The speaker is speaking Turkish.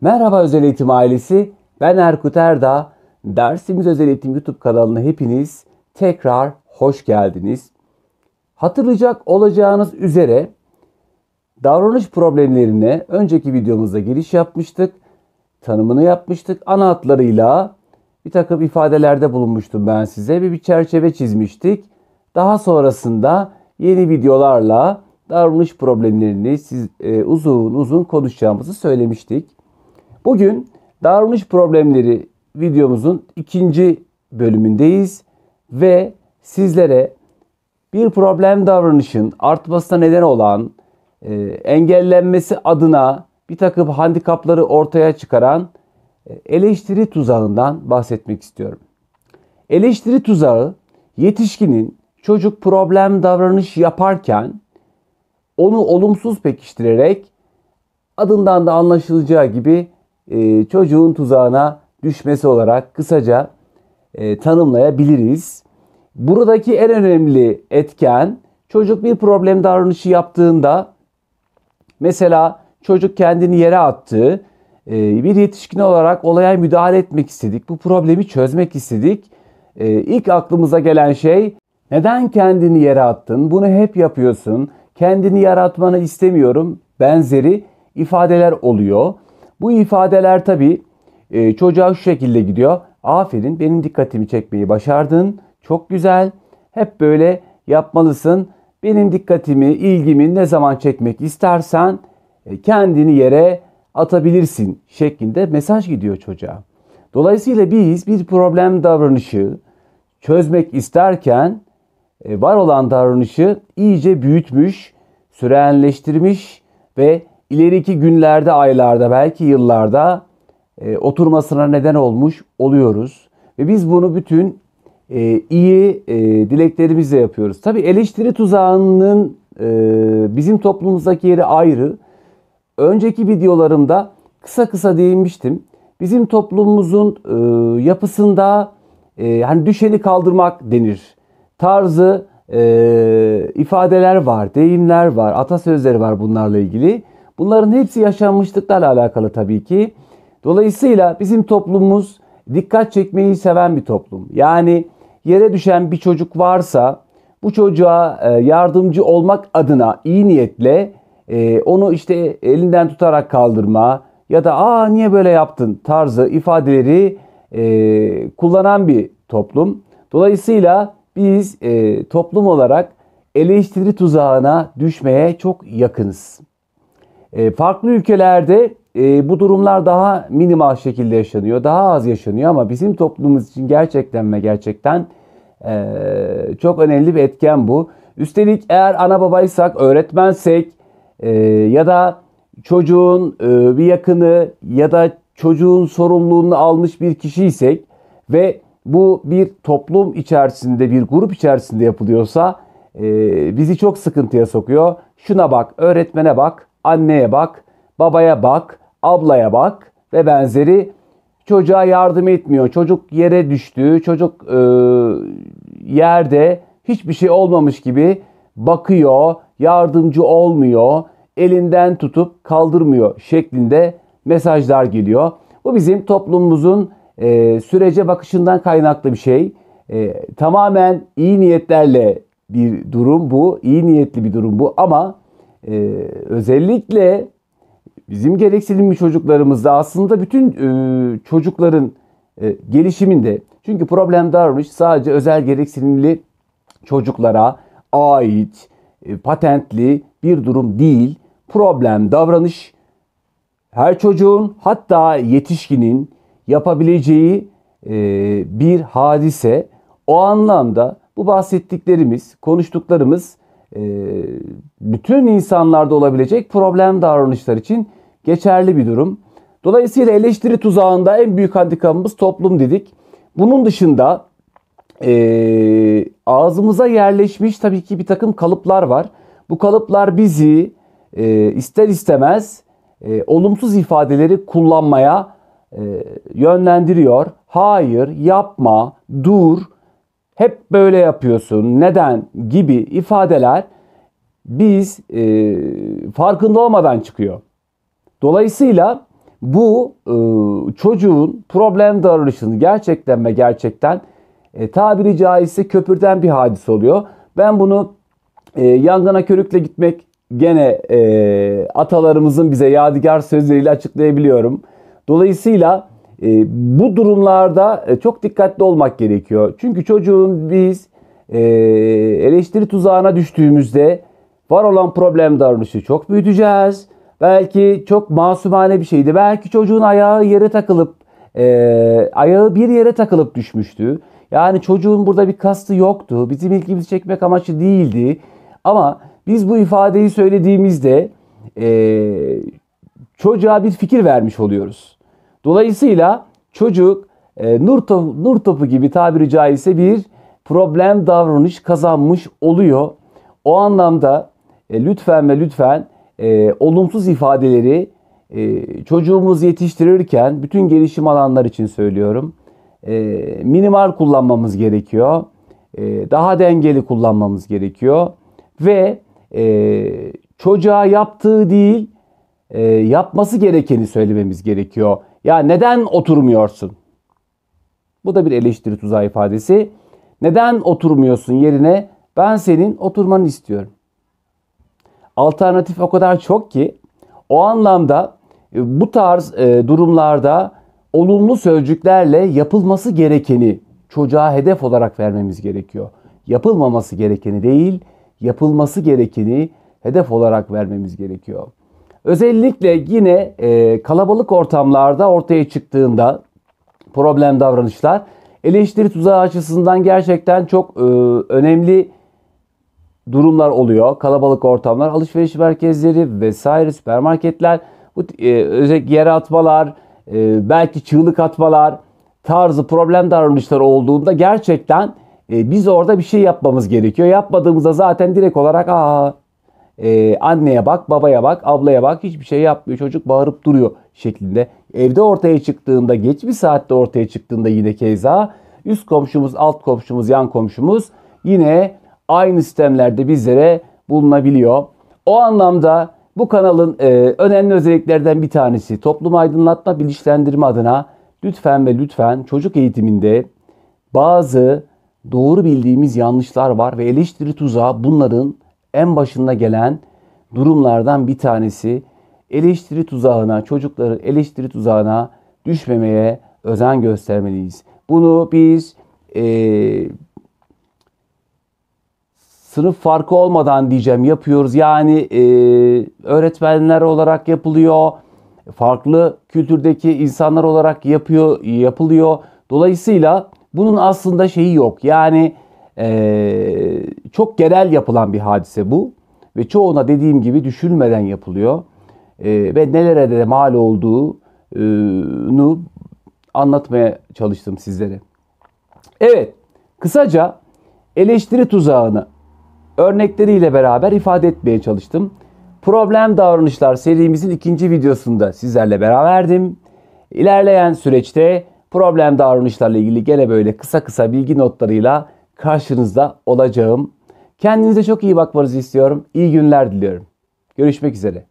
Merhaba Özel Eğitim ailesi. Ben Erkut Erda. Dersimiz Özel Eğitim YouTube kanalına hepiniz tekrar hoş geldiniz. Hatırlayacak olacağınız üzere davranış problemlerine önceki videomuzda giriş yapmıştık. Tanımını yapmıştık. Ana hatlarıyla bir takım ifadelerde bulunmuştum ben size. Bir, bir çerçeve çizmiştik. Daha sonrasında yeni videolarla davranış problemlerini siz, e, uzun uzun konuşacağımızı söylemiştik. Bugün davranış problemleri videomuzun ikinci bölümündeyiz ve sizlere bir problem davranışın artmasına neden olan e, engellenmesi adına bir takım handikapları ortaya çıkaran e, eleştiri tuzağından bahsetmek istiyorum. Eleştiri tuzağı yetişkinin çocuk problem davranış yaparken onu olumsuz pekiştirerek adından da anlaşılacağı gibi e, çocuğun tuzağına düşmesi olarak kısaca e, tanımlayabiliriz. Buradaki en önemli etken çocuk bir problem davranışı yaptığında mesela çocuk kendini yere attı. E, bir yetişkin olarak olaya müdahale etmek istedik. Bu problemi çözmek istedik. E, ilk aklımıza gelen şey neden kendini yere attın? Bunu hep yapıyorsun. Kendini yaratmanı istemiyorum. Benzeri ifadeler oluyor. Bu ifadeler tabii e, çocuğa şu şekilde gidiyor. Aferin benim dikkatimi çekmeyi başardın. Çok güzel. Hep böyle yapmalısın. Benim dikkatimi, ilgimi ne zaman çekmek istersen e, kendini yere atabilirsin şeklinde mesaj gidiyor çocuğa. Dolayısıyla biz bir problem davranışı çözmek isterken e, var olan davranışı iyice büyütmüş, sürenleştirmiş ve ileriki günlerde, aylarda, belki yıllarda e, oturmasına neden olmuş oluyoruz. Ve biz bunu bütün e, iyi e, dileklerimizle yapıyoruz. Tabi eleştiri tuzağının e, bizim toplumumuzdaki yeri ayrı. Önceki videolarımda kısa kısa değinmiştim. Bizim toplumumuzun e, yapısında e, hani düşeni kaldırmak denir. Tarzı e, ifadeler var, deyimler var, atasözleri var bunlarla ilgili. Bunların hepsi yaşanmışlıklarla alakalı tabii ki. Dolayısıyla bizim toplumumuz dikkat çekmeyi seven bir toplum. Yani yere düşen bir çocuk varsa bu çocuğa e, yardımcı olmak adına iyi niyetle e, onu işte elinden tutarak kaldırma ya da aa niye böyle yaptın tarzı ifadeleri e, kullanan bir toplum. Dolayısıyla biz toplum olarak eleştiri tuzağına düşmeye çok yakınız. E, farklı ülkelerde e, bu durumlar daha minimal şekilde yaşanıyor, daha az yaşanıyor ama bizim toplumumuz için gerçekten ve gerçekten e, çok önemli bir etken bu. Üstelik eğer ana babaysak, öğretmensek e, ya da çocuğun e, bir yakını ya da çocuğun sorumluluğunu almış bir kişiysek ve bu bir toplum içerisinde, bir grup içerisinde yapılıyorsa e, bizi çok sıkıntıya sokuyor. Şuna bak, öğretmene bak, anneye bak, babaya bak, ablaya bak ve benzeri çocuğa yardım etmiyor. Çocuk yere düştü, çocuk e, yerde hiçbir şey olmamış gibi bakıyor, yardımcı olmuyor, elinden tutup kaldırmıyor şeklinde mesajlar geliyor. Bu bizim toplumumuzun e, sürece bakışından kaynaklı bir şey. E, tamamen iyi niyetlerle bir durum bu, iyi niyetli bir durum bu ama e, özellikle bizim gereksinimli çocuklarımızda aslında bütün e, çocukların e, gelişiminde çünkü problem darmış sadece özel gereksinimli çocuklara ait e, patentli bir durum değil. Problem davranış her çocuğun hatta yetişkinin yapabileceği e, bir hadise. O anlamda bu bahsettiklerimiz, konuştuklarımız ee, bütün insanlarda olabilecek problem davranışlar için geçerli bir durum. Dolayısıyla eleştiri tuzağında en büyük handikapımız toplum dedik. Bunun dışında e, ağzımıza yerleşmiş tabii ki bir takım kalıplar var. Bu kalıplar bizi e, ister istemez e, olumsuz ifadeleri kullanmaya e, yönlendiriyor. Hayır, yapma, dur, hep böyle yapıyorsun, neden gibi ifadeler biz e, farkında olmadan çıkıyor. Dolayısıyla bu e, çocuğun problem davranışını gerçekten ve gerçekten e, tabiri caizse köpürden bir hadis oluyor. Ben bunu e, yangına körükle gitmek gene e, atalarımızın bize yadigar sözleriyle açıklayabiliyorum. Dolayısıyla e, bu durumlarda e, çok dikkatli olmak gerekiyor. Çünkü çocuğun biz e, eleştiri tuzağına düştüğümüzde var olan problem davranışı çok büyüteceğiz. Belki çok masumane bir şeydi. Belki çocuğun ayağı yere takılıp e, ayağı bir yere takılıp düşmüştü. Yani çocuğun burada bir kastı yoktu. Bizim ilgimizi çekmek amacı değildi. Ama biz bu ifadeyi söylediğimizde e, çocuğa bir fikir vermiş oluyoruz. Dolayısıyla çocuk e, nur, to- nur topu gibi tabiri caizse bir problem davranış kazanmış oluyor. O anlamda e, lütfen ve lütfen e, olumsuz ifadeleri e, çocuğumuzu yetiştirirken bütün gelişim alanları için söylüyorum. E, minimal kullanmamız gerekiyor. E, daha dengeli kullanmamız gerekiyor. Ve e, çocuğa yaptığı değil e, yapması gerekeni söylememiz gerekiyor. Ya neden oturmuyorsun? Bu da bir eleştiri tuzağı ifadesi. Neden oturmuyorsun yerine ben senin oturmanı istiyorum. Alternatif o kadar çok ki o anlamda e, bu tarz e, durumlarda olumlu sözcüklerle yapılması gerekeni çocuğa hedef olarak vermemiz gerekiyor. Yapılmaması gerekeni değil, yapılması gerekeni hedef olarak vermemiz gerekiyor. Özellikle yine e, kalabalık ortamlarda ortaya çıktığında problem davranışlar eleştiri tuzağı açısından gerçekten çok e, önemli durumlar oluyor. Kalabalık ortamlar, alışveriş merkezleri vesaire süpermarketler, bu e, özellikle yere atmalar, e, belki çığlık atmalar tarzı problem davranışlar olduğunda gerçekten e, biz orada bir şey yapmamız gerekiyor. Yapmadığımızda zaten direkt olarak aa e, anneye bak, babaya bak, ablaya bak hiçbir şey yapmıyor. Çocuk bağırıp duruyor şeklinde. Evde ortaya çıktığında, geç bir saatte ortaya çıktığında yine keza üst komşumuz, alt komşumuz, yan komşumuz yine aynı sistemlerde bizlere bulunabiliyor. O anlamda bu kanalın e, önemli özelliklerden bir tanesi toplumu aydınlatma, bilinçlendirme adına lütfen ve lütfen çocuk eğitiminde bazı doğru bildiğimiz yanlışlar var ve eleştiri tuzağı bunların en başında gelen durumlardan bir tanesi eleştiri tuzağına, çocukları eleştiri tuzağına düşmemeye özen göstermeliyiz. Bunu biz e, sınıf farkı olmadan diyeceğim yapıyoruz. Yani e, öğretmenler olarak yapılıyor, farklı kültürdeki insanlar olarak yapıyor, yapılıyor. Dolayısıyla bunun aslında şeyi yok. Yani e, çok genel yapılan bir hadise bu ve çoğuna dediğim gibi düşünmeden yapılıyor e, ve nelere de mal olduğunu anlatmaya çalıştım sizlere. Evet, kısaca eleştiri tuzağını örnekleriyle beraber ifade etmeye çalıştım. Problem davranışlar serimizin ikinci videosunda sizlerle beraberdim. İlerleyen süreçte problem davranışlarla ilgili gene böyle kısa kısa bilgi notlarıyla karşınızda olacağım. Kendinize çok iyi bakmanızı istiyorum. İyi günler diliyorum. Görüşmek üzere.